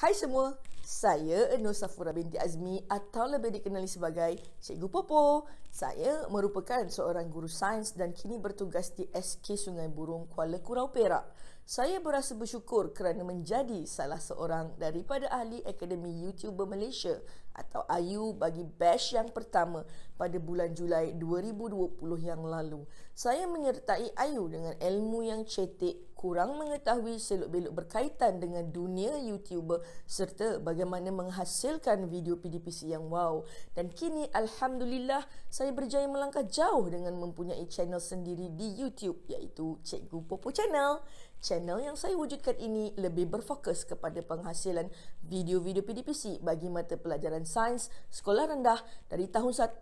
Hai semua, saya Nur Safura binti Azmi atau lebih dikenali sebagai Cikgu Popo. Saya merupakan seorang guru sains dan kini bertugas di SK Sungai Burung, Kuala Kurau Perak. Saya berasa bersyukur kerana menjadi salah seorang daripada ahli Akademi YouTuber Malaysia atau AYU bagi batch yang pertama pada bulan Julai 2020 yang lalu. Saya menyertai AYU dengan ilmu yang cetek, kurang mengetahui seluk-beluk berkaitan dengan dunia YouTuber serta bagaimana menghasilkan video PDPC yang wow. Dan kini Alhamdulillah saya berjaya melangkah jauh dengan mempunyai channel sendiri di YouTube iaitu Cikgu Popo Channel. Channel yang saya wujudkan ini lebih berfokus kepada penghasilan video-video PDPC bagi mata pelajaran sains sekolah rendah dari tahun 1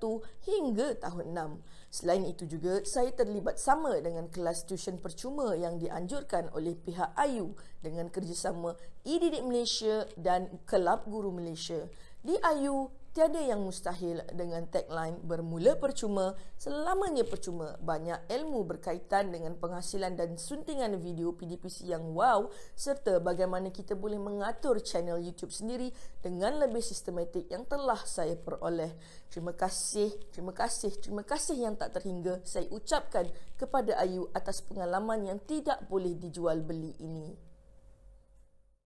hingga tahun 6. Selain itu juga, saya terlibat sama dengan kelas tuition percuma yang dianjurkan oleh pihak IU dengan kerjasama eDidik Malaysia dan Kelab Guru Malaysia. Di IU, tiada yang mustahil dengan tagline bermula percuma, selamanya percuma. Banyak ilmu berkaitan dengan penghasilan dan suntingan video PDPC yang wow serta bagaimana kita boleh mengatur channel YouTube sendiri dengan lebih sistematik yang telah saya peroleh. Terima kasih, terima kasih, terima kasih yang tak terhingga saya ucapkan kepada Ayu atas pengalaman yang tidak boleh dijual beli ini.